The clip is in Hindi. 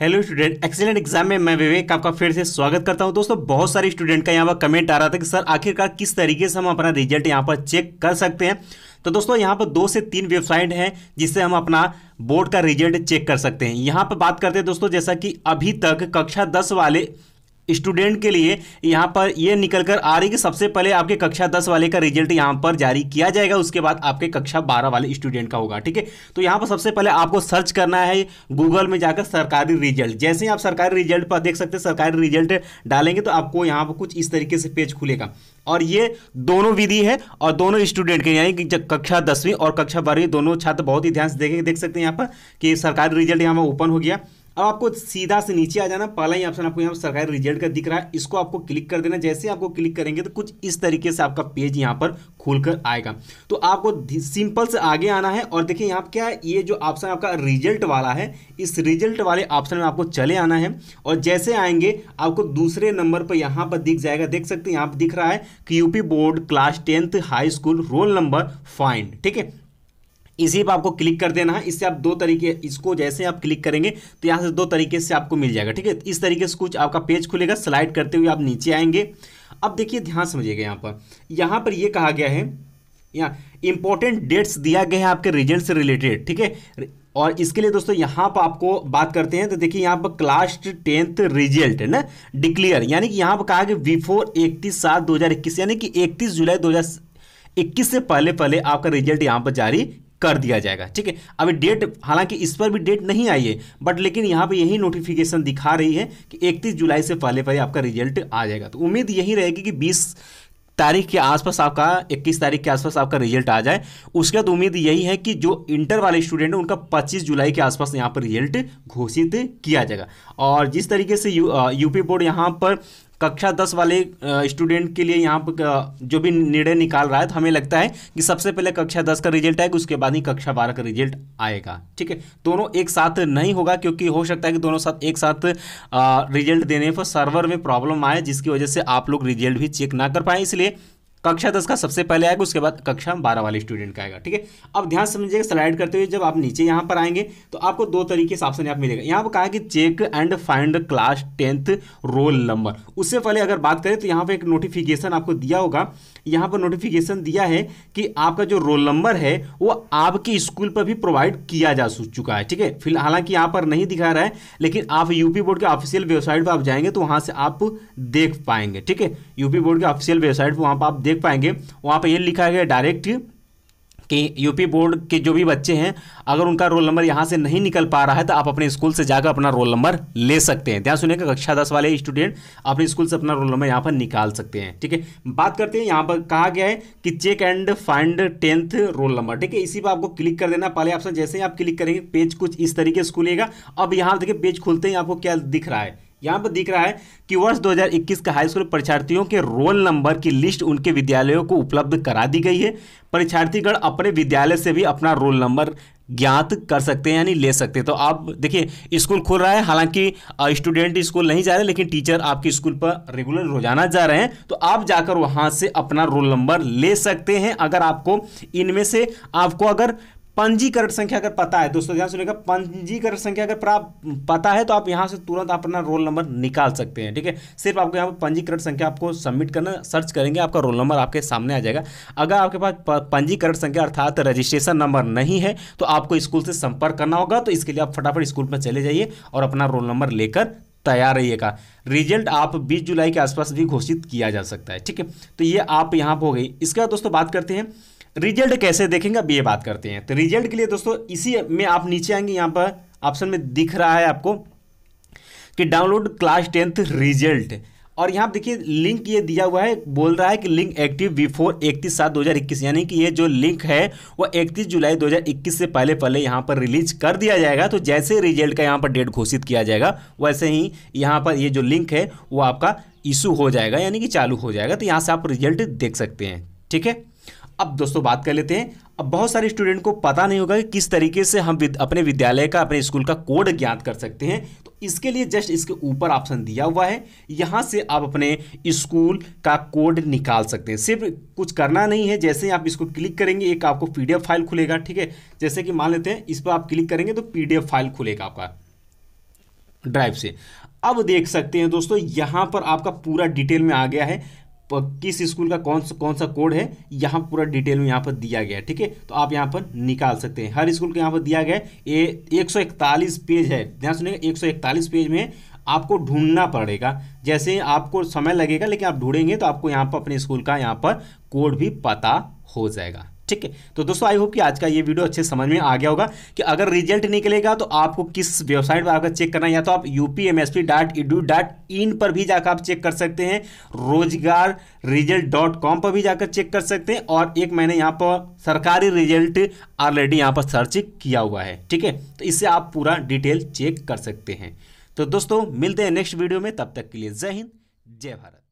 हेलो स्टूडेंट एक्सीलेंट एग्जाम में मैं विवेक आपका फिर से स्वागत करता हूं दोस्तों बहुत सारे स्टूडेंट का यहां पर कमेंट आ रहा था कि सर आखिरकार किस तरीके से हम अपना रिजल्ट यहां पर चेक कर सकते हैं तो दोस्तों यहाँ पर दो से तीन वेबसाइट हैं जिससे हम अपना बोर्ड का रिजल्ट चेक कर सकते हैं यहाँ पर बात करते हैं दोस्तों जैसा कि अभी तक कक्षा दस वाले स्टूडेंट के लिए यहाँ पर ये निकल कर आ रही कि सबसे पहले आपके कक्षा दस वाले का रिजल्ट यहाँ पर जारी किया जाएगा उसके बाद आपके कक्षा बारह वाले स्टूडेंट का होगा ठीक है तो यहाँ पर सबसे पहले आपको सर्च करना है गूगल में जाकर सरकारी रिजल्ट जैसे ही आप सरकारी रिजल्ट पर देख सकते हैं सरकारी रिजल्ट डालेंगे तो आपको यहाँ पर कुछ इस तरीके से पेज खुलेगा और ये दोनों विधि है और दोनों स्टूडेंट के यानी कि कक्षा दसवीं और कक्षा बारहवीं दोनों छात्र बहुत ही ध्यान से देखेंगे देख सकते हैं यहाँ पर कि सरकारी रिजल्ट यहाँ पर ओपन हो गया अब आपको सीधा से नीचे आ जाना पहला ही ऑप्शन आपको यहाँ सरकारी रिजल्ट का दिख रहा है इसको आपको क्लिक कर देना जैसे आपको क्लिक करेंगे तो कुछ इस तरीके से आपका पेज यहाँ पर खुलकर आएगा तो आपको सिंपल से आगे आना है और देखिए यहाँ क्या है ये जो ऑप्शन आपका रिजल्ट वाला है इस रिजल्ट वाले ऑप्शन में आपको चले आना है और जैसे आएंगे आपको दूसरे नंबर पर यहाँ पर दिख जाएगा देख सकते हैं यहाँ पर दिख रहा है कि UP board class tenth high school roll number find ठीक है इसी पर आपको क्लिक कर देना है इससे आप दो तरीके इसको जैसे आप क्लिक करेंगे तो यहाँ से दो तरीके से आपको मिल जाएगा ठीक है इस तरीके से कुछ आपका पेज खुलेगा स्लाइड करते हुए आप नीचे आएंगे अब देखिए ध्यान समझिएगा यहाँ पर यहाँ पर ये कहा गया है यहाँ इंपॉर्टेंट डेट्स दिया गया है आपके रिजल्ट से रिलेटेड ठीक है और इसके लिए दोस्तों यहाँ पर आपको बात करते हैं तो देखिए यहाँ पर क्लास टेंथ रिजल्ट है ना डिक्लेयर यानी कि यहाँ पर कहा कि बिफोर इकतीस सात दो हज़ार इक्कीस यानी कि इकतीस जुलाई दो हज़ार इक्कीस से पहले पहले आपका रिजल्ट यहाँ पर जारी कर दिया जाएगा ठीक है अभी डेट हालांकि इस पर भी डेट नहीं आई है बट लेकिन यहाँ पे यही नोटिफिकेशन दिखा रही है कि 31 जुलाई से पहले पहले आपका रिजल्ट आ जाएगा तो उम्मीद यही रहेगी कि 20 तारीख के आसपास आपका 21 तारीख के आसपास आपका रिजल्ट आ जाए उसके बाद उम्मीद यही है कि जो इंटर वाले स्टूडेंट हैं उनका 25 जुलाई के आसपास यहाँ पर रिजल्ट घोषित किया जाएगा और जिस तरीके से यू, यूपी बोर्ड यहाँ पर कक्षा दस वाले स्टूडेंट के लिए यहाँ पर जो भी निर्णय निकाल रहा है तो हमें लगता है कि सबसे पहले कक्षा दस का रिजल्ट आएगा उसके बाद ही कक्षा बारह का रिजल्ट आएगा ठीक है दोनों एक साथ नहीं होगा क्योंकि हो सकता है कि दोनों साथ एक साथ रिजल्ट देने पर सर्वर में प्रॉब्लम आए जिसकी वजह से आप लोग रिजल्ट भी चेक ना कर पाए इसलिए कक्षा दस का सबसे पहले आएगा उसके बाद कक्षा बारह वाले स्टूडेंट का आएगा ठीक है अब ध्यान समझिएगा स्लाइड करते हुए जब आप नीचे यहाँ पर आएंगे तो आपको दो तरीके से ऑप्शन यहाँ मिलेगा यहाँ पर कहा कि check and find class tenth roll number उससे पहले अगर बात करें तो यहाँ पर एक नोटिफिकेशन आपको दिया होगा यहाँ पर नोटिफिकेशन दिया है कि आपका जो रोल नंबर है वो आपके स्कूल पर भी प्रोवाइड किया जा चुका है ठीक है फिलहाल हालांकि यहाँ पर नहीं दिखा रहा है लेकिन आप यूपी बोर्ड के ऑफिशियल वेबसाइट पर आप जाएंगे तो वहाँ से आप देख पाएंगे ठीक है यूपी बोर्ड के ऑफिशियल वेबसाइट पर वहाँ पर आप देख देख पाएंगे वहाँ पर ये लिखा गया डायरेक्ट कि यूपी बोर्ड के जो भी बच्चे हैं अगर उनका रोल नंबर यहाँ से नहीं निकल पा रहा है तो आप अपने स्कूल से जाकर अपना रोल नंबर ले सकते हैं ध्यान सुनिएगा कक्षा दस वाले स्टूडेंट अपने स्कूल से अपना रोल नंबर यहाँ पर निकाल सकते हैं ठीक है बात करते हैं यहाँ पर कहा गया है कि check and find tenth roll number ठीक है इसी पर आपको क्लिक कर देना पहले ऑप्शन जैसे ही आप क्लिक करेंगे पेज कुछ इस तरीके से खुलेगा अब यहाँ देखिए पेज खुलते ही आपको क्या दिख रहा है यहाँ पर दिख रहा है कि वर्ष 2021 का हाई स्कूल परीक्षार्थियों के रोल नंबर की लिस्ट उनके विद्यालयों को उपलब्ध करा दी गई है परीक्षार्थीगण अपने विद्यालय से भी अपना रोल नंबर ज्ञात कर सकते हैं यानी ले सकते हैं तो आप देखिए स्कूल खुल रहा है हालांकि स्टूडेंट स्कूल नहीं जा रहे लेकिन टीचर आपके स्कूल पर रेगुलर रोजाना जा रहे हैं तो आप जाकर वहाँ से अपना रोल नंबर ले सकते हैं अगर आपको इनमें से आपको अगर पंजीकरण संख्या अगर पता है दोस्तों ध्यान सुनिएगा पंजीकरण संख्या अगर प्राप्त पता है तो आप यहाँ से तुरंत अपना रोल नंबर निकाल सकते हैं ठीक है सिर्फ आपको यहाँ पर पंजीकरण संख्या आपको सबमिट करना सर्च करेंगे आपका रोल नंबर आपके सामने आ जाएगा अगर आपके पास पंजीकरण संख्या अर्थात रजिस्ट्रेशन नंबर नहीं है तो आपको स्कूल से संपर्क करना होगा तो इसके लिए आप फटाफट स्कूल में चले जाइए और अपना रोल नंबर लेकर तैयार रहिएगा रिजल्ट आप 20 जुलाई के आसपास भी घोषित किया जा सकता है ठीक है तो ये आप यहाँ पर हो गई इसके बाद दोस्तों बात करते हैं रिजल्ट तो कैसे देखेंगे अब ये बात करते हैं तो रिजल्ट के लिए दोस्तों इसी में आप नीचे आएंगे यहाँ पर ऑप्शन में दिख रहा है आपको कि डाउनलोड क्लास टेंथ रिजल्ट और यहाँ देखिए लिंक ये दिया हुआ है बोल रहा है कि लिंक एक्टिव बिफोर इकतीस सात दो यानी कि ये जो लिंक है वो 31 जुलाई 2021 से पहले पहले यहाँ पर रिलीज कर दिया जाएगा तो जैसे रिजल्ट का यहाँ पर डेट घोषित किया जाएगा वैसे ही यहाँ पर ये जो लिंक है वो आपका इशू हो जाएगा यानी कि चालू हो जाएगा तो यहाँ से आप रिजल्ट देख सकते हैं ठीक है अब दोस्तों बात कर लेते हैं अब बहुत सारे स्टूडेंट को पता नहीं होगा कि किस तरीके से हम विद, अपने विद्यालय का अपने स्कूल का कोड ज्ञात कर सकते हैं तो इसके लिए जस्ट इसके ऊपर ऑप्शन दिया हुआ है यहाँ से आप अपने स्कूल का कोड निकाल सकते हैं सिर्फ कुछ करना नहीं है जैसे ही आप इसको क्लिक करेंगे एक आपको पी फाइल खुलेगा ठीक है जैसे कि मान लेते हैं इस पर आप क्लिक करेंगे तो पी फाइल खुलेगा आपका ड्राइव से अब देख सकते हैं दोस्तों यहाँ पर आपका पूरा डिटेल में आ गया है किस स्कूल का कौन सा कौन सा कोड है यहाँ पूरा डिटेल में यहाँ पर दिया गया है ठीक है तो आप यहाँ पर निकाल सकते हैं हर स्कूल का यहाँ पर दिया गया है ये 141 पेज है ध्यान सुनिएगा 141 पेज में आपको ढूंढना पड़ेगा जैसे आपको समय लगेगा लेकिन आप ढूंढेंगे तो आपको यहाँ पर अपने स्कूल का यहाँ पर कोड भी पता हो जाएगा ठीक है तो दोस्तों आई होप कि आज का ये वीडियो अच्छे समझ में आ गया होगा कि अगर रिजल्ट निकलेगा तो आपको किस वेबसाइट पर आपका चेक करना है या तो आप यूपीएमएसपी डॉट डॉट इन पर भी जाकर आप चेक कर सकते हैं रोजगार रिजल्ट डॉट कॉम पर भी जाकर चेक कर सकते हैं और एक मैंने यहाँ पर सरकारी रिजल्ट ऑलरेडी यहाँ पर सर्च किया हुआ है ठीक है तो इससे आप पूरा डिटेल चेक कर सकते हैं तो दोस्तों मिलते हैं नेक्स्ट वीडियो में तब तक के लिए जय हिंद जय भारत